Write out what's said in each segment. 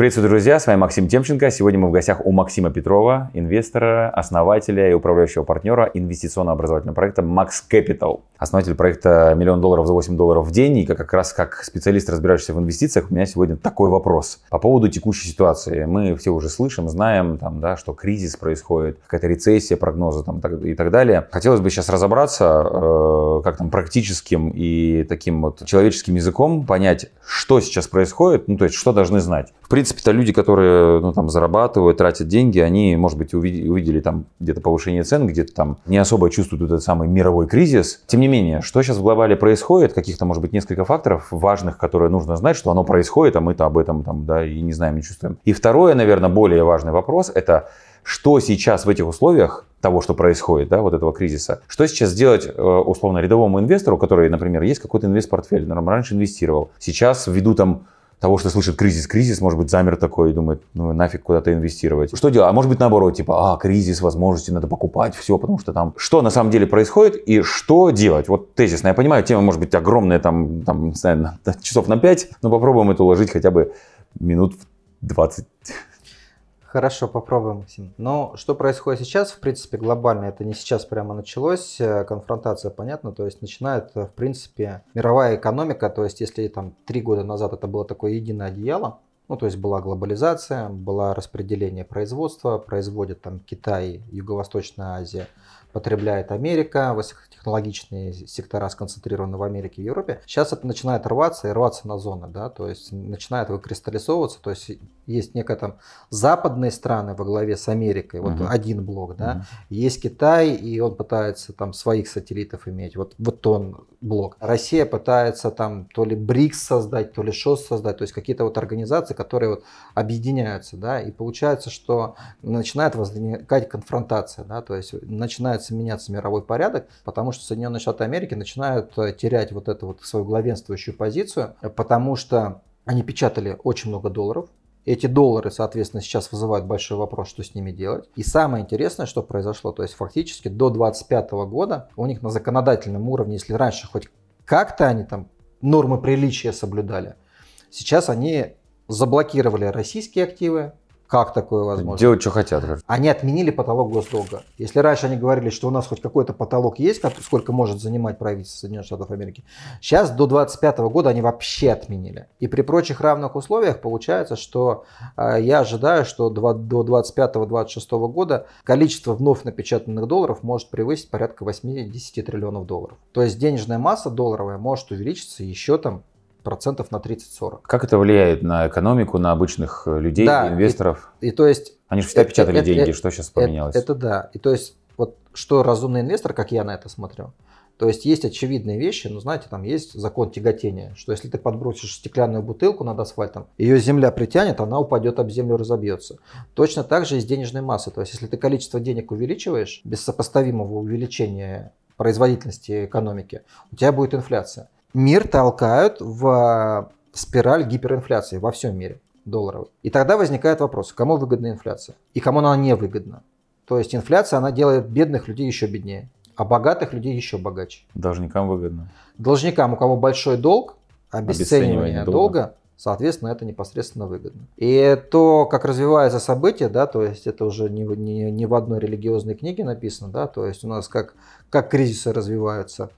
Приветствую, друзья, с вами Максим Темченко. Сегодня мы в гостях у Максима Петрова, инвестора, основателя и управляющего партнера инвестиционно образовательного проекта Max Capital. Основатель проекта «Миллион долларов за 8 долларов в день». И как, как раз как специалист, разбирающийся в инвестициях, у меня сегодня такой вопрос по поводу текущей ситуации. Мы все уже слышим, знаем, там, да, что кризис происходит, какая-то рецессия, прогнозы там, и так далее. Хотелось бы сейчас разобраться, э, как там практическим и таким вот человеческим языком понять, что сейчас происходит, ну то есть что должны знать принципе-то люди, которые ну, там, зарабатывают, тратят деньги, они, может быть, увидели, увидели там где-то повышение цен, где-то там не особо чувствуют этот самый мировой кризис. Тем не менее, что сейчас в глобале происходит, каких-то, может быть, несколько факторов важных, которые нужно знать, что оно происходит, а мы-то об этом там, да, и не знаем, не чувствуем. И второе, наверное, более важный вопрос, это что сейчас в этих условиях того, что происходит, да, вот этого кризиса. Что сейчас сделать э, условно, рядовому инвестору, который, например, есть какой-то инвест-портфель, раньше инвестировал, сейчас ввиду там того, что слышит кризис, кризис, может быть, замер такой и думает, ну нафиг куда-то инвестировать. Что делать? А может быть, наоборот, типа, а, кризис, возможности, надо покупать все, потому что там... Что на самом деле происходит и что делать? Вот тезисно. Я понимаю, тема может быть огромная, там, там не знаю, часов на 5, но попробуем это уложить хотя бы минут в 20. Хорошо, попробуем, Максим. Но что происходит сейчас, в принципе, глобально, это не сейчас прямо началось, э, конфронтация, понятно, то есть начинает, э, в принципе, мировая экономика, то есть если там три года назад это было такое единое одеяло, ну, то есть была глобализация, было распределение производства, производят там Китай, Юго-Восточная Азия, потребляет Америка, высокотехнологичные сектора сконцентрированы в Америке и Европе. Сейчас это начинает рваться и рваться на зоны, да, то есть начинает выкристаллизовываться, то есть есть некая там западные страны во главе с Америкой, вот угу. один блок, да, угу. есть Китай, и он пытается там своих сателлитов иметь, вот, вот он блок. Россия пытается там то ли БРИКС создать, то ли ШОС создать, то есть какие-то вот организации, которые вот объединяются, да, и получается, что начинает возникать конфронтация, да, то есть начинает начинается меняться мировой порядок, потому что Соединенные Штаты Америки начинают э, терять вот эту вот свою главенствующую позицию, э, потому что они печатали очень много долларов, эти доллары, соответственно, сейчас вызывают большой вопрос, что с ними делать. И самое интересное, что произошло, то есть фактически до 2025 года у них на законодательном уровне, если раньше хоть как-то они там нормы приличия соблюдали, сейчас они заблокировали российские активы, как такое возможно? Делать, что хотят. Они отменили потолок госдолга. Если раньше они говорили, что у нас хоть какой-то потолок есть, как, сколько может занимать правительство Соединенных Штатов Америки, сейчас до 2025 года они вообще отменили. И при прочих равных условиях получается, что э, я ожидаю, что до 2025-2026 года количество вновь напечатанных долларов может превысить порядка 80 триллионов долларов. То есть денежная масса долларовая может увеличиться еще там процентов на 30-40. Как это влияет на экономику, на обычных людей, да, инвесторов? И, и то есть... Они же всегда это, э, печатали это, деньги, это, что сейчас э, поменялось? Это, это да. И то есть вот что разумный инвестор, как я на это смотрю, то есть есть очевидные вещи, но знаете, там есть закон тяготения, что если ты подбросишь стеклянную бутылку над асфальтом, ее земля притянет, она упадет об землю, разобьется. Точно так же и с денежной массой. То есть если ты количество денег увеличиваешь без сопоставимого увеличения производительности экономики, у тебя будет инфляция мир толкают в а, спираль гиперинфляции во всем мире долларовой. И тогда возникает вопрос, кому выгодна инфляция и кому она не выгодна. То есть инфляция, она делает бедных людей еще беднее, а богатых людей еще богаче. Должникам выгодно. Должникам, у кого большой долг, обесценивание, обесценивание долга, долга соответственно, это непосредственно выгодно. И то, как развивается событие, да, то есть это уже не, не, не в одной религиозной книге написано, да, то есть у нас как, как кризисы развиваются.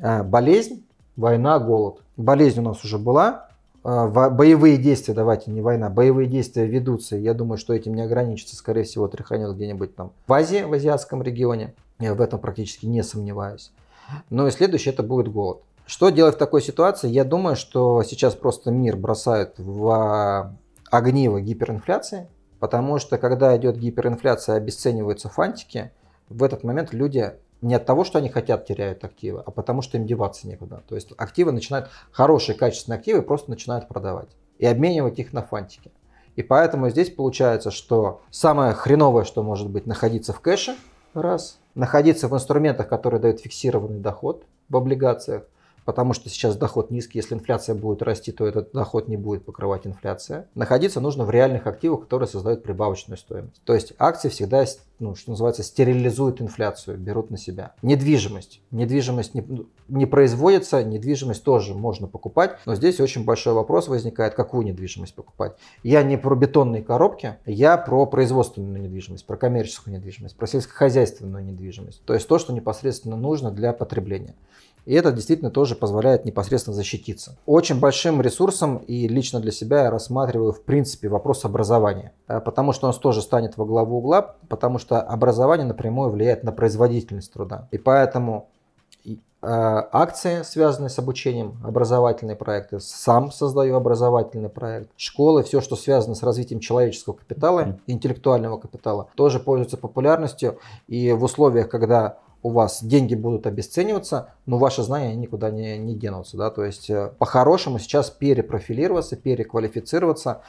А, болезнь, война, голод. Болезнь у нас уже была, а, Боевые действия, давайте, не война, боевые действия ведутся. Я думаю, что этим не ограничится, скорее всего, тряханет где-нибудь там в Азии, в азиатском регионе. Я в этом практически не сомневаюсь. Но ну и следующее это будет голод. Что делать в такой ситуации? Я думаю, что сейчас просто мир бросает в а, огниво гиперинфляции, потому что когда идет гиперинфляция, обесцениваются фантики, в этот момент люди не от того, что они хотят, теряют активы, а потому что им деваться некуда. То есть активы начинают, хорошие качественные активы просто начинают продавать и обменивать их на фантики. И поэтому здесь получается, что самое хреновое, что может быть, находиться в кэше, раз, находиться в инструментах, которые дают фиксированный доход в облигациях, потому что сейчас доход низкий, если инфляция будет расти, то этот доход не будет покрывать инфляция. Находиться нужно в реальных активах, которые создают прибавочную стоимость. То есть акции всегда, ну, что называется, стерилизуют инфляцию, берут на себя. Недвижимость. Недвижимость не, не производится, недвижимость тоже можно покупать, но здесь очень большой вопрос возникает, какую недвижимость покупать. Я не про бетонные коробки, я про производственную недвижимость, про коммерческую недвижимость, про сельскохозяйственную недвижимость. То есть то, что непосредственно нужно для потребления. И это действительно тоже позволяет непосредственно защититься. Очень большим ресурсом и лично для себя я рассматриваю в принципе вопрос образования. Э, потому что он тоже станет во главу угла, потому что образование напрямую влияет на производительность труда. И поэтому э, акции, связанные с обучением, образовательные проекты. Сам создаю образовательный проект. Школы, все, что связано с развитием человеческого капитала, интеллектуального капитала, тоже пользуются популярностью. И в условиях, когда у вас деньги будут обесцениваться, но ваши знания никуда не, не денутся. Да? То есть э, по-хорошему сейчас перепрофилироваться, переквалифицироваться,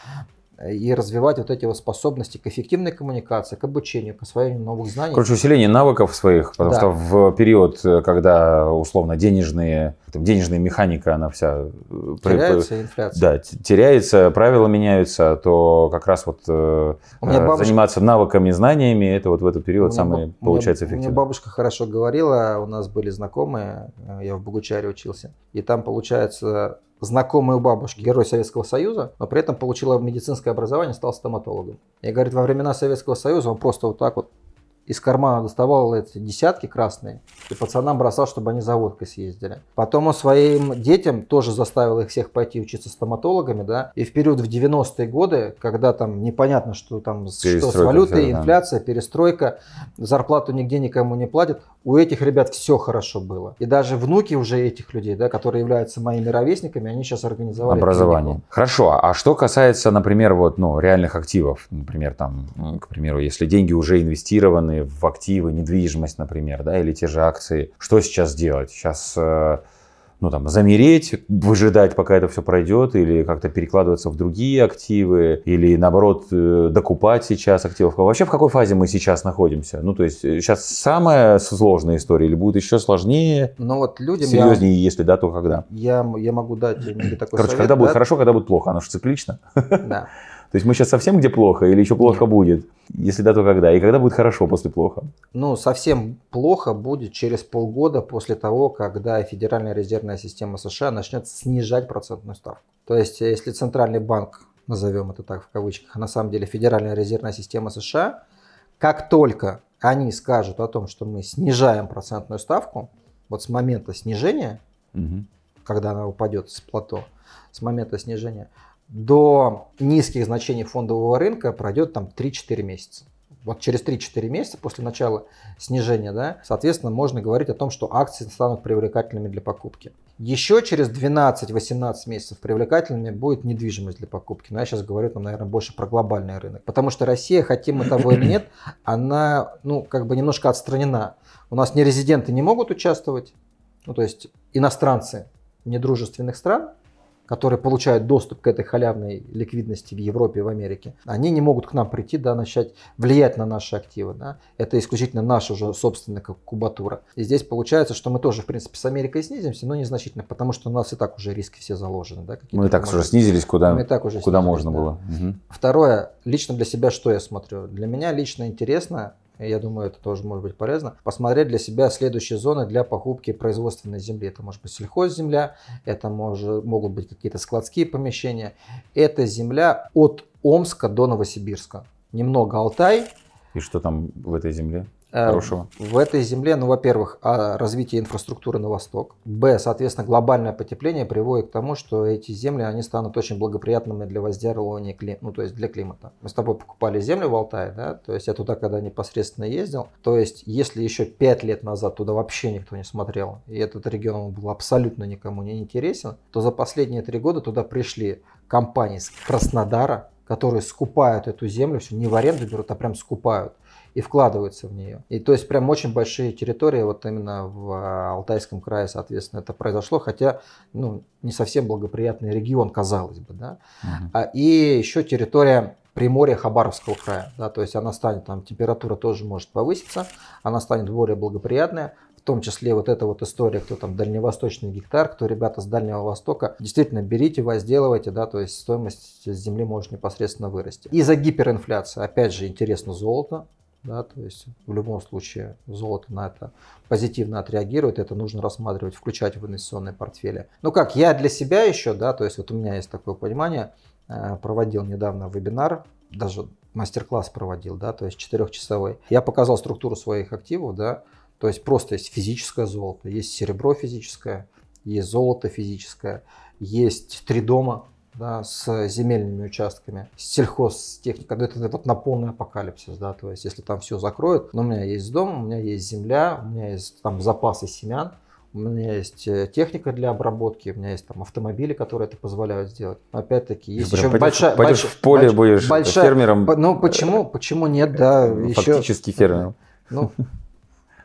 и развивать вот эти вот способности к эффективной коммуникации, к обучению, к освоению новых знаний. Короче, усиление навыков своих, потому да. что в период, э, когда условно денежные, там, денежная механика, она вся... Э, теряется инфляция. Да, теряется, правила меняются, а то как раз вот э, бабушка... заниматься навыками, знаниями, это вот в этот период самое баб... получается эффективно. Мне бабушка хорошо говорила, у нас были знакомые, я в Богучаре учился, и там получается знакомая у бабушки, герой Советского Союза, но при этом получила медицинское образование, стал стоматологом. И говорит, во времена Советского Союза он просто вот так вот из кармана доставал эти десятки красные и пацанам бросал, чтобы они за водкой съездили. Потом он своим детям тоже заставил их всех пойти учиться стоматологами, да, и в период в 90-е годы, когда там непонятно, что там что с валютой, все, да. инфляция, перестройка, зарплату нигде никому не платят, у этих ребят все хорошо было. И даже внуки уже этих людей, да, которые являются моими ровесниками, они сейчас организовали образование. Клинику. Хорошо, а что касается, например, вот, ну, реальных активов, например, там, к примеру, если деньги уже инвестированы, вложены в активы, недвижимость, например, да, или те же акции. Что сейчас делать? Сейчас э, ну, там, замереть, выжидать, пока это все пройдет, или как-то перекладываться в другие активы, или, наоборот, э, докупать сейчас активов. Вообще, в какой фазе мы сейчас находимся? Ну, то есть, э, сейчас самая сложная история, или будет еще сложнее? Ну, вот людям... Серьезнее, я, если да, то когда? Я, я могу дать такой Короче, совет, когда да? будет хорошо, когда будет плохо, оно же циклично. Да. То есть мы сейчас совсем где плохо или еще плохо будет? Если да, то когда? И когда будет хорошо после плохо? Ну, совсем плохо будет через полгода после того, когда Федеральная резервная система США начнет снижать процентную ставку. То есть, если Центральный банк, назовем это так в кавычках, а на самом деле Федеральная резервная система США, как только они скажут о том, что мы снижаем процентную ставку, вот с момента снижения, угу. когда она упадет с плато, с момента снижения, до низких значений фондового рынка пройдет там 3-4 месяца. Вот через 3-4 месяца после начала снижения, да, соответственно, можно говорить о том, что акции станут привлекательными для покупки. Еще через 12-18 месяцев привлекательными будет недвижимость для покупки. Но я сейчас говорю, там, наверное, больше про глобальный рынок. Потому что Россия, хотим мы того или нет, она, ну, как бы немножко отстранена. У нас не резиденты не могут участвовать, ну, то есть иностранцы недружественных стран, которые получают доступ к этой халявной ликвидности в Европе, в Америке, они не могут к нам прийти, да, начать влиять на наши активы. Да. Это исключительно наша уже собственная кубатура. И здесь получается, что мы тоже, в принципе, с Америкой снизимся, но незначительно, потому что у нас и так уже риски все заложены. Да, мы и так уже снизились, куда, мы и так уже куда снизились, можно да. было. Угу. Второе, лично для себя что я смотрю? Для меня лично интересно, я думаю, это тоже может быть полезно, посмотреть для себя следующие зоны для покупки производственной земли. Это может быть сельхозземля, это может, могут быть какие-то складские помещения. Это земля от Омска до Новосибирска. Немного Алтай. И что там в этой земле? Э, хорошего? В этой земле, ну, во-первых, а, развитие инфраструктуры на восток. Б, соответственно, глобальное потепление приводит к тому, что эти земли, они станут очень благоприятными для воздерживания, кли... ну, то есть для климата. Мы с тобой покупали землю в Алтае, да, то есть я туда когда непосредственно ездил, то есть если еще пять лет назад туда вообще никто не смотрел, и этот регион был абсолютно никому не интересен, то за последние три года туда пришли компании с Краснодара, которые скупают эту землю, все не в аренду берут, а прям скупают и вкладываются в нее. И то есть прям очень большие территории вот именно в а, Алтайском крае, соответственно, это произошло, хотя ну, не совсем благоприятный регион, казалось бы. Да? Угу. И еще территория Приморья Хабаровского края. Да, то есть она станет, там температура тоже может повыситься, она станет более благоприятная, в том числе вот эта вот история, кто там дальневосточный гектар, кто ребята с Дальнего Востока, действительно берите, возделывайте, да, то есть стоимость земли может непосредственно вырасти. Из-за гиперинфляции, опять же, интересно золото, да, то есть в любом случае золото на это позитивно отреагирует, это нужно рассматривать, включать в инвестиционные портфели. Ну как, я для себя еще, да, то есть вот у меня есть такое понимание, э, проводил недавно вебинар, даже мастер-класс проводил, да, то есть четырехчасовой. Я показал структуру своих активов, да, то есть просто есть физическое золото, есть серебро физическое, есть золото физическое, есть три дома да, с земельными участками, с сельхозтехникой. Это вот на полный апокалипсис, да, то есть если там все закроют, но ну, у меня есть дом, у меня есть земля, у меня есть там запасы семян, у меня есть э, техника для обработки, у меня есть там автомобили, которые это позволяют сделать. Опять-таки, есть Блин, еще пойдешь, большая... Пойдешь больш, в поле, больш, будешь большая, фермером. Ну, почему, почему нет, да, Фактически ну, еще... Фактически фермером. Ну,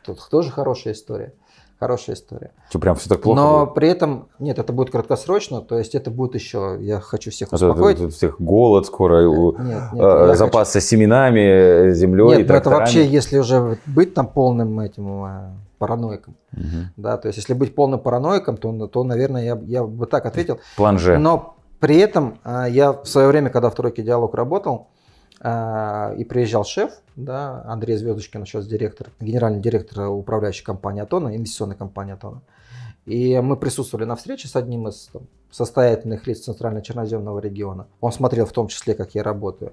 Тут тоже хорошая история. Хорошая история. Что, прям все так плохо? Но будет? при этом, нет, это будет краткосрочно, то есть это будет еще, я хочу всех успокоить. Это, это, всех голод скоро, э, нет, нет, э, запас хочу... со семенами, землей Нет, ну, это вообще, если уже быть там полным этим э, параноиком. Угу. Да, то есть если быть полным параноиком, то, то наверное, я, я бы так ответил. План же. Но при этом э, я в свое время, когда в тройке диалог работал, а, и приезжал шеф, да, Андрей Звездочкин, сейчас директор, генеральный директор управляющей компании Атона, инвестиционной компании Атона. И мы присутствовали на встрече с одним из там, состоятельных лиц Центрально-Черноземного региона. Он смотрел в том числе, как я работаю.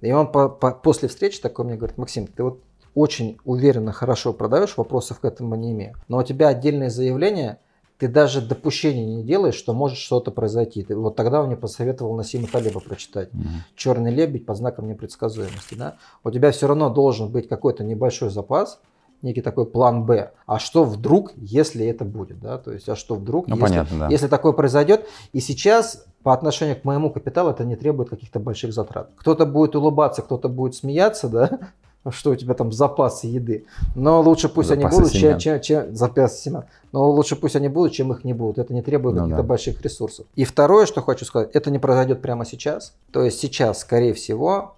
И он по, по, после встречи такой мне говорит, Максим, ты вот очень уверенно, хорошо продаешь, вопросов к этому не имею. Но у тебя отдельные заявления – ты даже допущения не делаешь, что может что-то произойти. Ты, вот тогда он мне посоветовал Насима Талиба прочитать mm-hmm. «Черный лебедь под знаком непредсказуемости». Да? У тебя все равно должен быть какой-то небольшой запас, некий такой план Б. А что вдруг, если это будет? Да? То есть, а что вдруг, ну, если, понятно, да. если такое произойдет? И сейчас по отношению к моему капиталу это не требует каких-то больших затрат. Кто-то будет улыбаться, кто-то будет смеяться, да, что у тебя там запасы еды. Но лучше пусть запасы они будут, семян. чем, чем, чем запас семян. Но лучше пусть они будут, чем их не будут. Это не требует ну, каких-то да. больших ресурсов. И второе, что хочу сказать, это не произойдет прямо сейчас. То есть сейчас, скорее всего,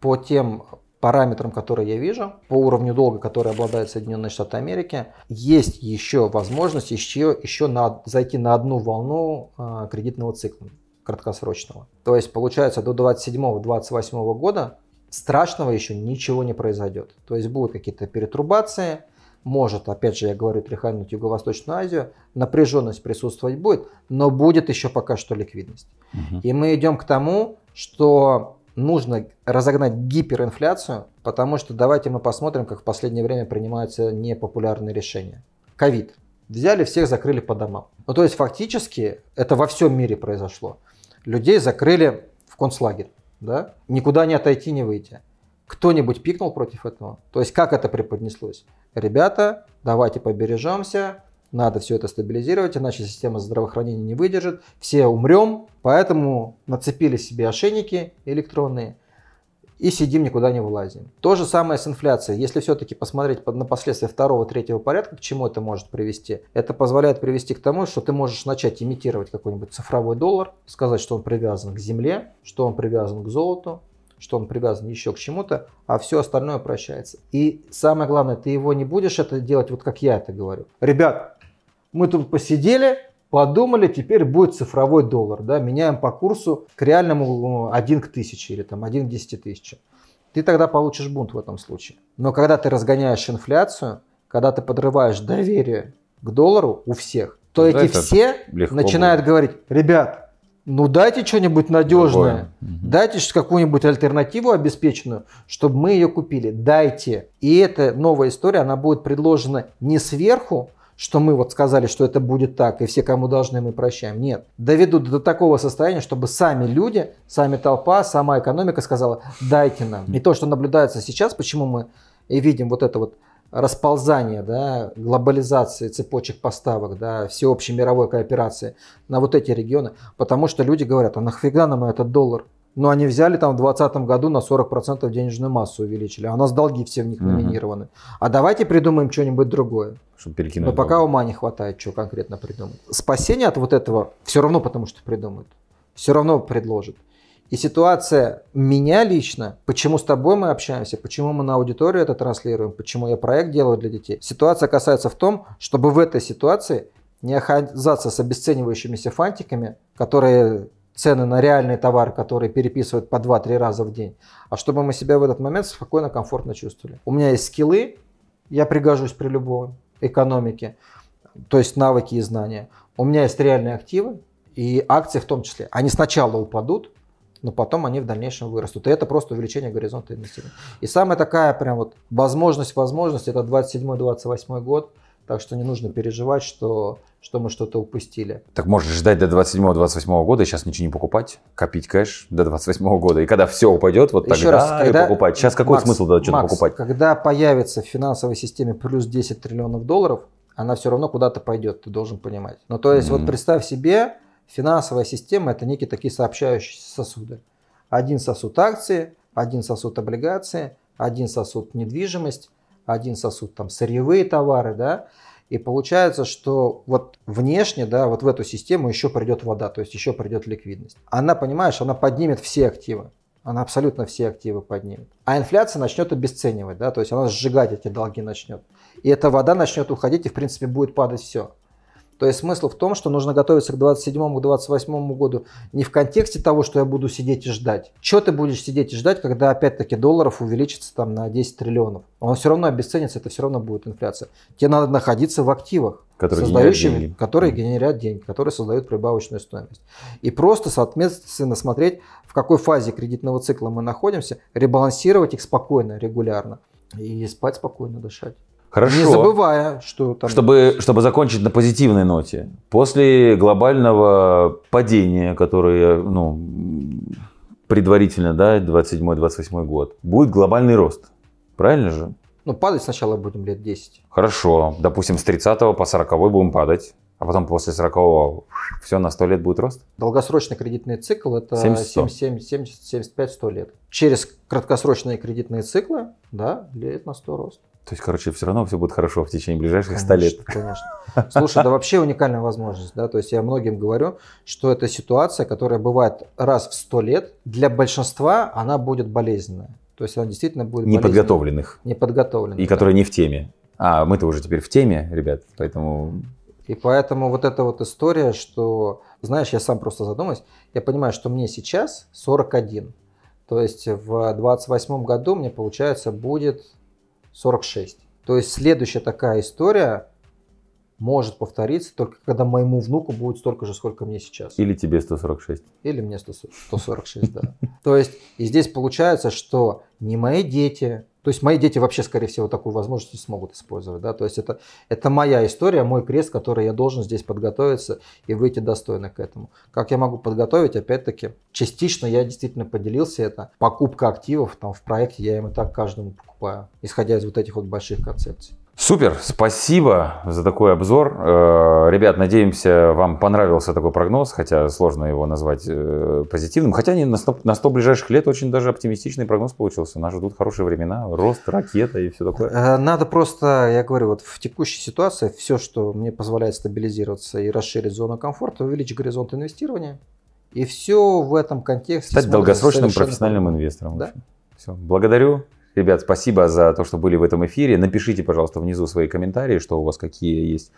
по тем параметрам, которые я вижу, по уровню долга, который обладает Соединенные Штаты Америки, есть еще возможность еще, еще на, зайти на одну волну э, кредитного цикла краткосрочного. То есть, получается, до 27-28 года страшного еще ничего не произойдет. То есть будут какие-то перетрубации, может, опять же, я говорю, тряхануть Юго-Восточную Азию, напряженность присутствовать будет, но будет еще пока что ликвидность. Угу. И мы идем к тому, что нужно разогнать гиперинфляцию, потому что давайте мы посмотрим, как в последнее время принимаются непопулярные решения. Ковид. Взяли, всех закрыли по домам. Ну, то есть фактически это во всем мире произошло. Людей закрыли в концлагерь да? Никуда не отойти, не выйти. Кто-нибудь пикнул против этого? То есть как это преподнеслось? Ребята, давайте побережемся, надо все это стабилизировать, иначе система здравоохранения не выдержит, все умрем, поэтому нацепили себе ошейники электронные – и сидим, никуда не вылазим. То же самое с инфляцией. Если все-таки посмотреть на последствия второго, третьего порядка, к чему это может привести? Это позволяет привести к тому, что ты можешь начать имитировать какой-нибудь цифровой доллар, сказать, что он привязан к земле, что он привязан к золоту, что он привязан еще к чему-то, а все остальное прощается. И самое главное, ты его не будешь это делать, вот как я это говорю. Ребят, мы тут посидели, Подумали, теперь будет цифровой доллар, да, меняем по курсу к реальному 1 ну, к 1000 или там 1 к 10 тысячам. Ты тогда получишь бунт в этом случае. Но когда ты разгоняешь инфляцию, когда ты подрываешь доверие к доллару у всех, то тогда эти все начинают будет. говорить, ребят, ну дайте что-нибудь надежное, Другое. дайте какую-нибудь альтернативу обеспеченную, чтобы мы ее купили, дайте. И эта новая история, она будет предложена не сверху, что мы вот сказали, что это будет так, и все, кому должны, мы прощаем. Нет. Доведут до такого состояния, чтобы сами люди, сами толпа, сама экономика сказала, дайте нам. И то, что наблюдается сейчас, почему мы и видим вот это вот расползание да, глобализации цепочек поставок, да, всеобщей мировой кооперации на вот эти регионы, потому что люди говорят, а нахфига нам этот доллар? но они взяли там в 2020 году на 40% денежную массу увеличили, а у нас долги все в них номинированы. Угу. А давайте придумаем что-нибудь другое. Чтобы перекинуть. Но пока ума не хватает, что конкретно придумать. Спасение от вот этого все равно потому что придумают. Все равно предложат. И ситуация меня лично, почему с тобой мы общаемся, почему мы на аудиторию это транслируем, почему я проект делаю для детей. Ситуация касается в том, чтобы в этой ситуации не оказаться с обесценивающимися фантиками, которые цены на реальные товары, которые переписывают по 2-3 раза в день, а чтобы мы себя в этот момент спокойно, комфортно чувствовали. У меня есть скиллы, я пригожусь при любой экономике, то есть навыки и знания. У меня есть реальные активы и акции в том числе. Они сначала упадут, но потом они в дальнейшем вырастут. И это просто увеличение горизонта инвестирования. И самая такая прям вот возможность, возможность, это 27-28 год – так что не нужно переживать, что, что мы что-то упустили. Так можешь ждать до 27-28 года и сейчас ничего не покупать, копить кэш до 28 года. И когда все упадет, вот Еще тогда раз, когда, и покупать. Сейчас какой Макс, смысл тогда что-то Макс, покупать? Когда появится в финансовой системе плюс 10 триллионов долларов, она все равно куда-то пойдет, ты должен понимать. Ну то есть mm-hmm. вот представь себе, финансовая система это некие такие сообщающиеся сосуды. Один сосуд акции, один сосуд облигации, один сосуд недвижимость, один сосуд там сырьевые товары, да, и получается, что вот внешне, да, вот в эту систему еще придет вода, то есть еще придет ликвидность. Она, понимаешь, она поднимет все активы. Она абсолютно все активы поднимет. А инфляция начнет обесценивать, да, то есть она сжигать эти долги начнет. И эта вода начнет уходить, и в принципе будет падать все. То есть смысл в том, что нужно готовиться к 27-28 году не в контексте того, что я буду сидеть и ждать. Чего ты будешь сидеть и ждать, когда опять-таки долларов увеличится там на 10 триллионов? Он все равно обесценится, это все равно будет инфляция. Тебе надо находиться в активах, которые создающими, генерят деньги. которые генерят деньги, которые создают прибавочную стоимость. И просто, соответственно, смотреть, в какой фазе кредитного цикла мы находимся, ребалансировать их спокойно, регулярно. И спать спокойно, дышать. Хорошо. Не забывая, что там... Чтобы, чтобы закончить на позитивной ноте. После глобального падения, которое ну, предварительно, да, 27-28 год, будет глобальный рост. Правильно же? Ну, падать сначала будем лет 10. Хорошо. Допустим, с 30 по 40 будем падать. А потом после 40 все на 100 лет будет рост? Долгосрочный кредитный цикл это 75-100 лет. Через краткосрочные кредитные циклы, да, лет на 100 рост. То есть, короче, все равно все будет хорошо в течение ближайших конечно, 100 лет. Конечно. Слушай, это вообще уникальная возможность. Да? То есть я многим говорю, что это ситуация, которая бывает раз в 100 лет. Для большинства она будет болезненная. То есть она действительно будет Неподготовленных. Неподготовленных. И да. которые не в теме. А мы-то уже теперь в теме, ребят, поэтому... И поэтому вот эта вот история, что... Знаешь, я сам просто задумаюсь. Я понимаю, что мне сейчас 41. То есть в 28 году мне, получается, будет 46. То есть следующая такая история может повториться только когда моему внуку будет столько же, сколько мне сейчас. Или тебе 146. Или мне 146, да. То есть и здесь получается, что не мои дети, то есть мои дети вообще, скорее всего, такую возможность не смогут использовать. Да? То есть это, это моя история, мой крест, который я должен здесь подготовиться и выйти достойно к этому. Как я могу подготовить? Опять-таки, частично я действительно поделился это. Покупка активов там, в проекте я им и так каждому покупаю, исходя из вот этих вот больших концепций. Супер, спасибо за такой обзор. Э, ребят, надеемся, вам понравился такой прогноз, хотя сложно его назвать э, позитивным. Хотя не на 100, на 100 ближайших лет очень даже оптимистичный прогноз получился. Нас ждут хорошие времена, рост, ракета и все такое. Э, надо просто, я говорю, вот в текущей ситуации все, что мне позволяет стабилизироваться и расширить зону комфорта, увеличить горизонт инвестирования. И все в этом контексте. Стать долгосрочным совершенно... профессиональным инвестором. Да? Все. Благодарю. Ребят, спасибо за то, что были в этом эфире. Напишите, пожалуйста, внизу свои комментарии, что у вас какие есть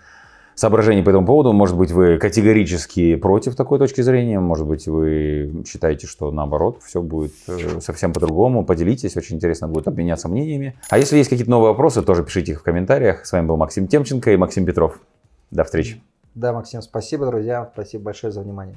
соображения по этому поводу. Может быть, вы категорически против такой точки зрения, может быть, вы считаете, что наоборот, все будет э, совсем по-другому. Поделитесь, очень интересно будет обменяться мнениями. А если есть какие-то новые вопросы, тоже пишите их в комментариях. С вами был Максим Темченко и Максим Петров. До встречи. Да, Максим, спасибо, друзья. Спасибо большое за внимание.